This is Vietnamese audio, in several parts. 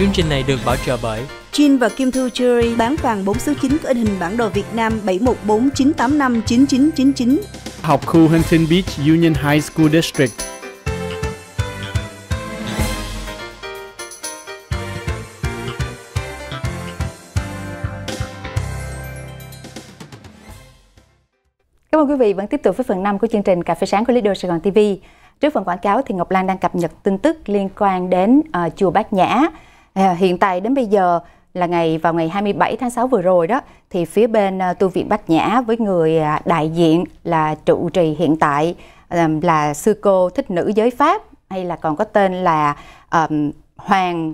Chương trình này được bảo trợ bởi Jin và Kim Thư Jewelry bán vàng 4 số 9 có in hình bản đồ Việt Nam 7149859999. Học khu Huntington Beach Union High School District. Cảm ơn quý vị vẫn tiếp tục với phần 5 của chương trình Cà phê sáng của Lido Sài Gòn TV. Trước phần quảng cáo thì Ngọc Lan đang cập nhật tin tức liên quan đến uh, chùa Bát Nhã. À, hiện tại đến bây giờ là ngày vào ngày 27 tháng 6 vừa rồi đó thì phía bên à, tu viện Bách Nhã với người à, đại diện là trụ trì hiện tại là sư cô thích nữ giới pháp hay là còn có tên là um, Hoàng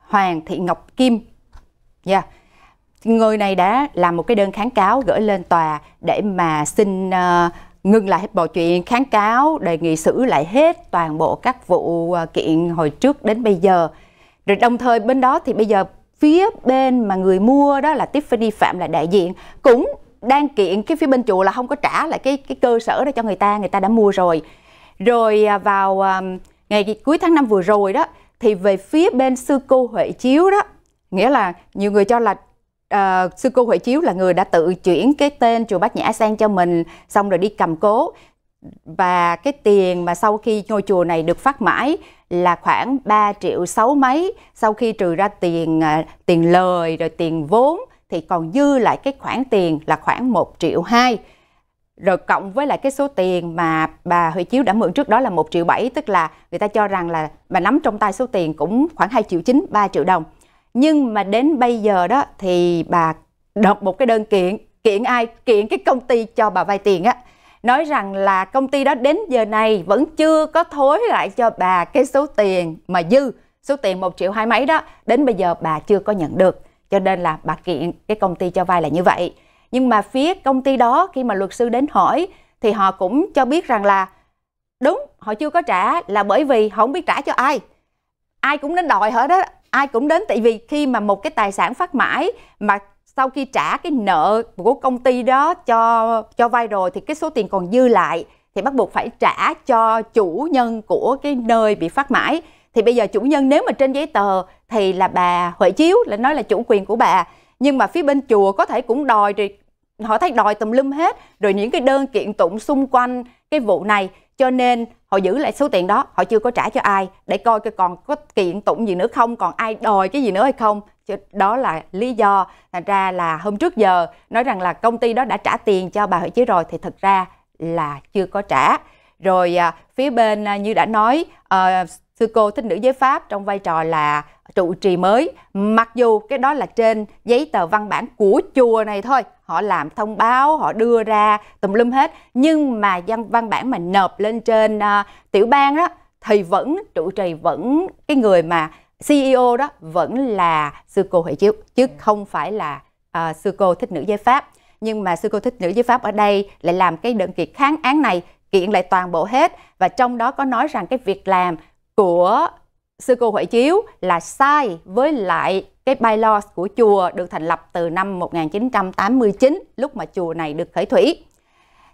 Hoàng Thị Ngọc Kim. Dạ. Yeah. Người này đã làm một cái đơn kháng cáo gửi lên tòa để mà xin uh, ngưng lại hết bộ chuyện kháng cáo đề nghị xử lại hết toàn bộ các vụ kiện hồi trước đến bây giờ rồi đồng thời bên đó thì bây giờ phía bên mà người mua đó là Tiffany Phạm là đại diện cũng đang kiện cái phía bên chùa là không có trả lại cái cái cơ sở đó cho người ta người ta đã mua rồi rồi à, vào à, ngày cuối tháng năm vừa rồi đó thì về phía bên sư cô Huệ Chiếu đó nghĩa là nhiều người cho là uh, sư cô Huệ Chiếu là người đã tự chuyển cái tên chùa Bát Nhã sang cho mình xong rồi đi cầm cố và cái tiền mà sau khi ngôi chùa này được phát mãi là khoảng 3 triệu sáu mấy sau khi trừ ra tiền à, tiền lời rồi tiền vốn thì còn dư lại cái khoản tiền là khoảng 1 triệu 2 rồi cộng với lại cái số tiền mà bà Huy Chiếu đã mượn trước đó là 1 triệu 7 tức là người ta cho rằng là bà nắm trong tay số tiền cũng khoảng 2 triệu 9, 3 triệu đồng nhưng mà đến bây giờ đó thì bà đọc một cái đơn kiện kiện ai kiện cái công ty cho bà vay tiền á nói rằng là công ty đó đến giờ này vẫn chưa có thối lại cho bà cái số tiền mà dư số tiền một triệu hai mấy đó đến bây giờ bà chưa có nhận được cho nên là bà kiện cái công ty cho vay là như vậy nhưng mà phía công ty đó khi mà luật sư đến hỏi thì họ cũng cho biết rằng là đúng họ chưa có trả là bởi vì họ không biết trả cho ai ai cũng đến đòi hết đó ai cũng đến tại vì khi mà một cái tài sản phát mãi mà sau khi trả cái nợ của công ty đó cho cho vay rồi thì cái số tiền còn dư lại thì bắt buộc phải trả cho chủ nhân của cái nơi bị phát mãi thì bây giờ chủ nhân nếu mà trên giấy tờ thì là bà Huệ Chiếu là nói là chủ quyền của bà nhưng mà phía bên chùa có thể cũng đòi rồi họ thấy đòi tùm lum hết rồi những cái đơn kiện tụng xung quanh cái vụ này cho nên họ giữ lại số tiền đó họ chưa có trả cho ai để coi cái còn có kiện tụng gì nữa không còn ai đòi cái gì nữa hay không đó là lý do thành ra là hôm trước giờ nói rằng là công ty đó đã trả tiền cho bà Huệ Chí rồi thì thật ra là chưa có trả rồi à, phía bên à, như đã nói ờ, sư cô thích nữ giới pháp trong vai trò là trụ trì mới mặc dù cái đó là trên giấy tờ văn bản của chùa này thôi họ làm thông báo họ đưa ra tùm lum hết nhưng mà văn văn bản mà nộp lên trên à, tiểu bang đó thì vẫn trụ trì vẫn cái người mà CEO đó vẫn là sư cô Huệ Chiếu chứ ừ. không phải là uh, sư cô thích nữ giới Pháp nhưng mà sư cô thích nữ giới Pháp ở đây lại làm cái đơn kiện kháng án này kiện lại toàn bộ hết và trong đó có nói rằng cái việc làm của sư cô Huệ Chiếu là sai với lại cái bylaws của chùa được thành lập từ năm 1989 lúc mà chùa này được khởi thủy.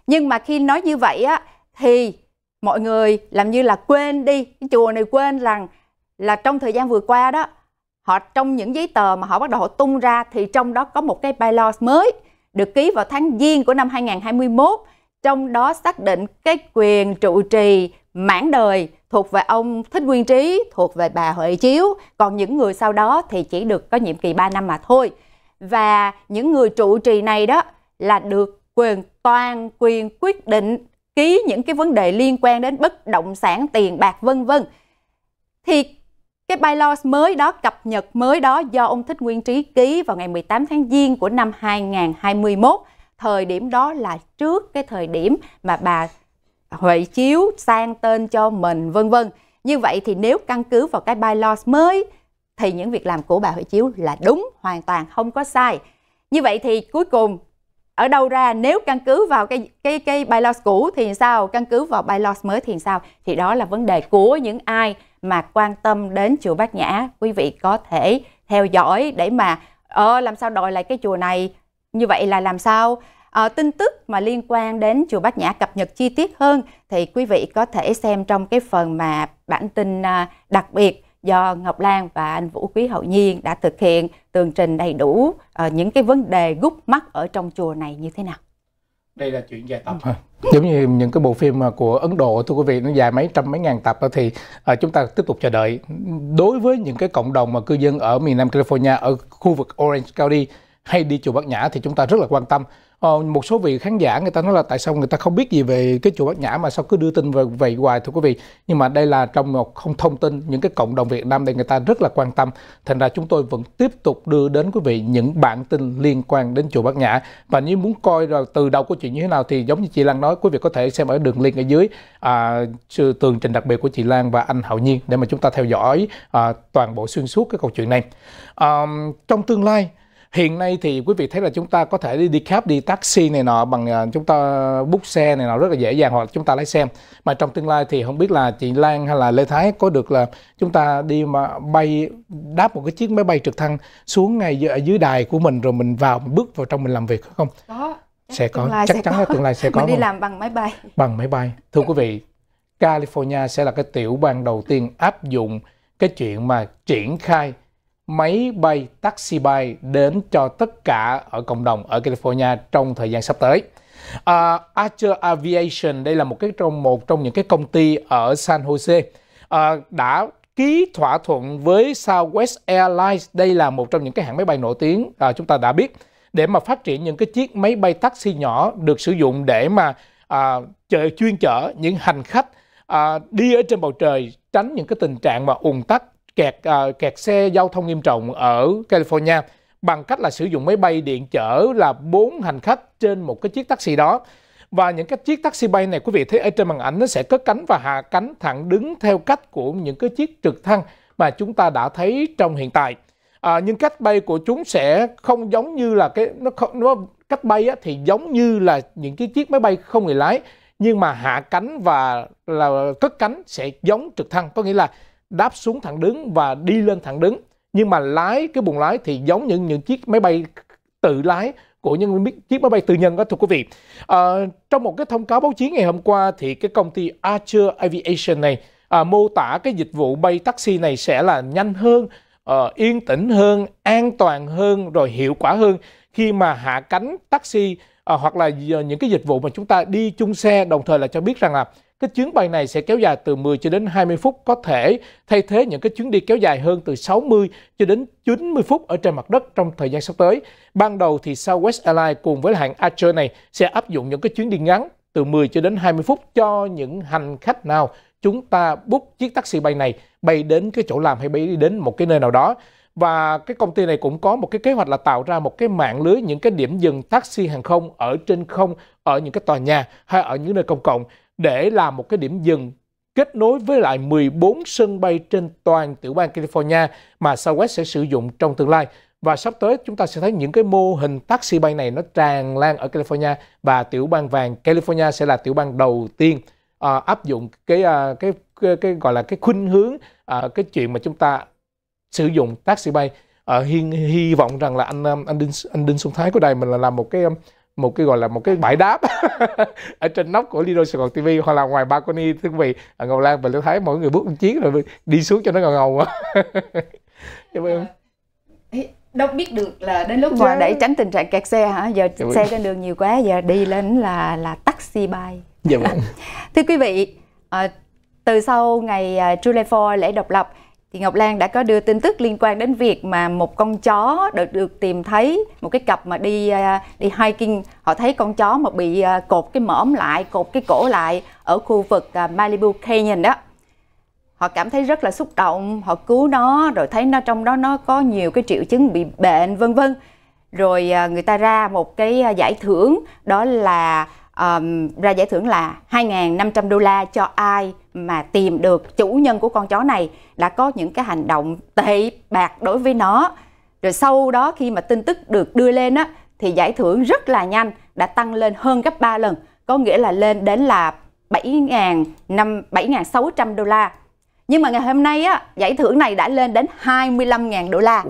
Nhưng mà khi nói như vậy á thì mọi người làm như là quên đi, cái chùa này quên rằng là trong thời gian vừa qua đó họ trong những giấy tờ mà họ bắt đầu họ tung ra thì trong đó có một cái bylaws mới được ký vào tháng Giêng của năm 2021 trong đó xác định cái quyền trụ trì mãn đời thuộc về ông Thích Nguyên Trí, thuộc về bà Huệ Chiếu, còn những người sau đó thì chỉ được có nhiệm kỳ 3 năm mà thôi. Và những người trụ trì này đó là được quyền toàn quyền quyết định ký những cái vấn đề liên quan đến bất động sản tiền bạc vân vân. Thì cái bylaws mới đó, cập nhật mới đó do ông Thích Nguyên Trí ký vào ngày 18 tháng Giêng của năm 2021. Thời điểm đó là trước cái thời điểm mà bà Huệ Chiếu sang tên cho mình vân vân. Như vậy thì nếu căn cứ vào cái bylaws mới thì những việc làm của bà Huệ Chiếu là đúng, hoàn toàn không có sai. Như vậy thì cuối cùng ở đâu ra nếu căn cứ vào cái cái cái bylaws cũ thì sao, căn cứ vào bylaws mới thì sao? Thì đó là vấn đề của những ai mà quan tâm đến chùa Bát Nhã quý vị có thể theo dõi để mà ờ, làm sao đòi lại cái chùa này như vậy là làm sao à, tin tức mà liên quan đến chùa Bát Nhã cập nhật chi tiết hơn thì quý vị có thể xem trong cái phần mà bản tin à, đặc biệt do Ngọc Lan và anh Vũ Quý Hậu Nhiên đã thực hiện tường trình đầy đủ uh, những cái vấn đề gút mắt ở trong chùa này như thế nào đây là chuyện dài tập vâng. giống như những cái bộ phim của Ấn Độ thưa quý vị nó dài mấy trăm mấy ngàn tập thì à, chúng ta tiếp tục chờ đợi đối với những cái cộng đồng mà cư dân ở miền Nam California ở khu vực Orange County hay đi chùa Bát Nhã thì chúng ta rất là quan tâm Ờ, một số vị khán giả người ta nói là tại sao người ta không biết gì về cái chùa Bát Nhã mà sao cứ đưa tin về vậy hoài thưa quý vị. Nhưng mà đây là trong một không thông tin những cái cộng đồng Việt Nam đây người ta rất là quan tâm. Thành ra chúng tôi vẫn tiếp tục đưa đến quý vị những bản tin liên quan đến chùa Bát Nhã. Và nếu muốn coi rồi từ đầu của chuyện như thế nào thì giống như chị Lan nói quý vị có thể xem ở đường link ở dưới à, tường trình đặc biệt của chị Lan và anh Hậu Nhiên để mà chúng ta theo dõi à, toàn bộ xuyên suốt cái câu chuyện này. À, trong tương lai hiện nay thì quý vị thấy là chúng ta có thể đi, đi cab đi taxi này nọ bằng à, chúng ta bút xe này nọ rất là dễ dàng hoặc là chúng ta lái xe mà trong tương lai thì không biết là chị Lan hay là Lê Thái có được là chúng ta đi mà bay đáp một cái chiếc máy bay trực thăng xuống ngay ở dưới đài của mình rồi mình vào bước vào trong mình làm việc không có sẽ có chắc chắn là tương lai sẽ có mình đi không? làm bằng máy bay bằng máy bay thưa quý vị California sẽ là cái tiểu bang đầu tiên áp dụng cái chuyện mà triển khai máy bay taxi bay đến cho tất cả ở cộng đồng ở California trong thời gian sắp tới. Uh, Archer Aviation đây là một cái trong một trong những cái công ty ở San Jose uh, đã ký thỏa thuận với Southwest Airlines đây là một trong những cái hãng máy bay nổi tiếng uh, chúng ta đã biết để mà phát triển những cái chiếc máy bay taxi nhỏ được sử dụng để mà uh, chở, chuyên chở những hành khách uh, đi ở trên bầu trời tránh những cái tình trạng mà ùn tắc kẹt uh, kẹt xe giao thông nghiêm trọng ở California bằng cách là sử dụng máy bay điện chở là bốn hành khách trên một cái chiếc taxi đó. Và những cái chiếc taxi bay này quý vị thấy ở trên màn ảnh nó sẽ cất cánh và hạ cánh thẳng đứng theo cách của những cái chiếc trực thăng mà chúng ta đã thấy trong hiện tại. À, nhưng cách bay của chúng sẽ không giống như là cái nó không nó cách bay á, thì giống như là những cái chiếc máy bay không người lái nhưng mà hạ cánh và là cất cánh sẽ giống trực thăng có nghĩa là đáp xuống thẳng đứng và đi lên thẳng đứng nhưng mà lái cái buồng lái thì giống như những chiếc máy bay tự lái của những chiếc máy bay tư nhân đó thưa quý vị. À, trong một cái thông cáo báo chí ngày hôm qua thì cái công ty Archer Aviation này à, mô tả cái dịch vụ bay taxi này sẽ là nhanh hơn, à, yên tĩnh hơn, an toàn hơn rồi hiệu quả hơn khi mà hạ cánh taxi à, hoặc là ờ, những cái dịch vụ mà chúng ta đi chung xe đồng thời là cho biết rằng là cái chuyến bay này sẽ kéo dài từ 10 cho đến 20 phút có thể thay thế những cái chuyến đi kéo dài hơn từ 60 cho đến 90 phút ở trên mặt đất trong thời gian sắp tới. Ban đầu thì Southwest Airlines cùng với hãng Archer này sẽ áp dụng những cái chuyến đi ngắn từ 10 cho đến 20 phút cho những hành khách nào chúng ta book chiếc taxi bay này bay đến cái chỗ làm hay bay đến một cái nơi nào đó và cái công ty này cũng có một cái kế hoạch là tạo ra một cái mạng lưới những cái điểm dừng taxi hàng không ở trên không, ở những cái tòa nhà hay ở những nơi công cộng để làm một cái điểm dừng kết nối với lại 14 sân bay trên toàn tiểu bang California mà Southwest sẽ sử dụng trong tương lai. Và sắp tới chúng ta sẽ thấy những cái mô hình taxi bay này nó tràn lan ở California và tiểu bang vàng California sẽ là tiểu bang đầu tiên uh, áp dụng cái, uh, cái cái cái gọi là cái khuynh hướng uh, cái chuyện mà chúng ta sử dụng taxi bay à, hy, hy vọng rằng là anh um, anh đinh anh đinh xuân thái của đài mình là làm một cái um, một cái gọi là một cái bãi đáp ở trên nóc của Lido Sài Gòn TV hoặc là ngoài balcony thưa quý vị ở Ngọc Lan và Liễu Thái mỗi người bước một chiếc rồi đi xuống cho nó ngầu ngầu quá dạ vâng. đâu biết được là đến lúc mà dạ. để tránh tình trạng kẹt xe hả giờ Cảm dạ vâng. xe trên đường nhiều quá giờ đi lên là là taxi bay dạ vâng. thưa quý vị ờ, từ sau ngày ờ, July 4 lễ độc lập thì Ngọc Lan đã có đưa tin tức liên quan đến việc mà một con chó được, được tìm thấy một cái cặp mà đi à, đi hiking họ thấy con chó mà bị à, cột cái mõm lại cột cái cổ lại ở khu vực à, Malibu Canyon đó họ cảm thấy rất là xúc động họ cứu nó rồi thấy nó trong đó nó có nhiều cái triệu chứng bị bệnh vân vân rồi người ta ra một cái giải thưởng đó là um, ra giải thưởng là 2.500 đô la cho ai mà tìm được chủ nhân của con chó này đã có những cái hành động tệ bạc đối với nó. Rồi sau đó khi mà tin tức được đưa lên á, thì giải thưởng rất là nhanh đã tăng lên hơn gấp 3 lần, có nghĩa là lên đến là 7.600 đô la. Nhưng mà ngày hôm nay á, giải thưởng này đã lên đến 25.000 đô la.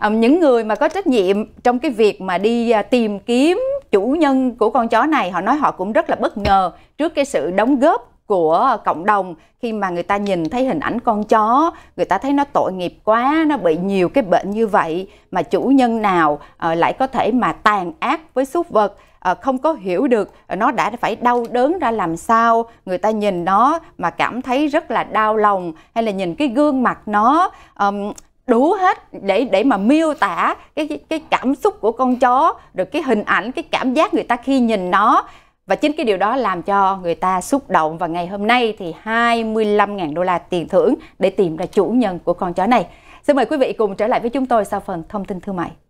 Wow. những người mà có trách nhiệm trong cái việc mà đi à, tìm kiếm chủ nhân của con chó này họ nói họ cũng rất là bất ngờ trước cái sự đóng góp của cộng đồng khi mà người ta nhìn thấy hình ảnh con chó người ta thấy nó tội nghiệp quá nó bị nhiều cái bệnh như vậy mà chủ nhân nào ờ, lại có thể mà tàn ác với súc vật ờ, không có hiểu được ờ, nó đã phải đau đớn ra làm sao người ta nhìn nó mà cảm thấy rất là đau lòng hay là nhìn cái gương mặt nó đủ hết để để mà miêu tả cái cái cảm xúc của con chó được cái hình ảnh cái cảm giác người ta khi nhìn nó và chính cái điều đó làm cho người ta xúc động và ngày hôm nay thì 25.000 đô la tiền thưởng để tìm ra chủ nhân của con chó này. Xin mời quý vị cùng trở lại với chúng tôi sau phần thông tin thương mại.